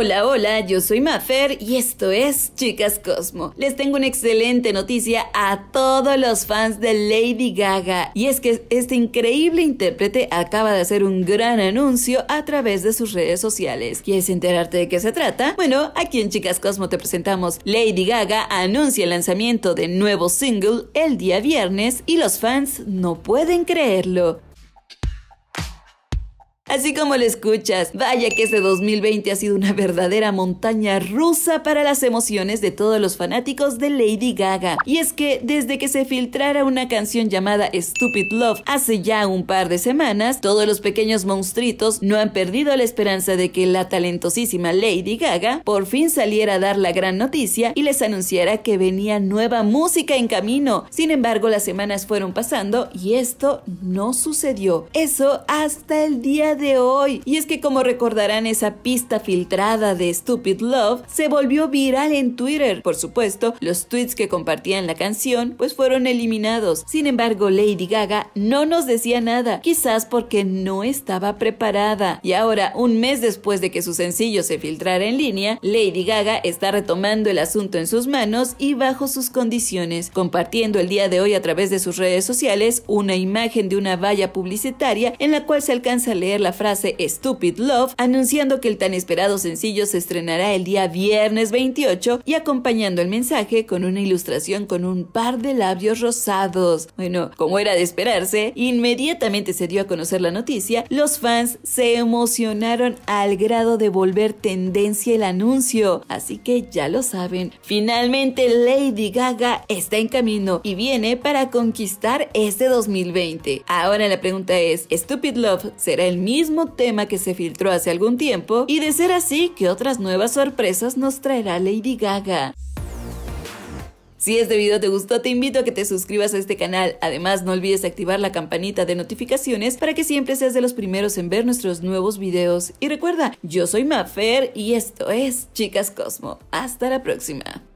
Hola, hola, yo soy Mafer y esto es Chicas Cosmo. Les tengo una excelente noticia a todos los fans de Lady Gaga y es que este increíble intérprete acaba de hacer un gran anuncio a través de sus redes sociales. ¿Quieres enterarte de qué se trata? Bueno, aquí en Chicas Cosmo te presentamos Lady Gaga anuncia el lanzamiento de nuevo single el día viernes y los fans no pueden creerlo. Así como lo escuchas, vaya que este 2020 ha sido una verdadera montaña rusa para las emociones de todos los fanáticos de Lady Gaga. Y es que desde que se filtrara una canción llamada Stupid Love hace ya un par de semanas, todos los pequeños monstruitos no han perdido la esperanza de que la talentosísima Lady Gaga por fin saliera a dar la gran noticia y les anunciara que venía nueva música en camino. Sin embargo, las semanas fueron pasando y esto no sucedió. Eso hasta el día de de hoy. Y es que como recordarán esa pista filtrada de Stupid Love se volvió viral en Twitter. Por supuesto, los tweets que compartían la canción pues fueron eliminados. Sin embargo, Lady Gaga no nos decía nada, quizás porque no estaba preparada. Y ahora, un mes después de que su sencillo se filtrara en línea, Lady Gaga está retomando el asunto en sus manos y bajo sus condiciones, compartiendo el día de hoy a través de sus redes sociales una imagen de una valla publicitaria en la cual se alcanza a leer la frase Stupid Love, anunciando que el tan esperado sencillo se estrenará el día viernes 28 y acompañando el mensaje con una ilustración con un par de labios rosados. Bueno, como era de esperarse, inmediatamente se dio a conocer la noticia, los fans se emocionaron al grado de volver tendencia el anuncio, así que ya lo saben. Finalmente Lady Gaga está en camino y viene para conquistar este 2020. Ahora la pregunta es, ¿Stupid Love será el mismo? mismo tema que se filtró hace algún tiempo y de ser así, ¿qué otras nuevas sorpresas nos traerá Lady Gaga? Si este video te gustó, te invito a que te suscribas a este canal. Además, no olvides activar la campanita de notificaciones para que siempre seas de los primeros en ver nuestros nuevos videos. Y recuerda, yo soy Mafer y esto es Chicas Cosmo. Hasta la próxima.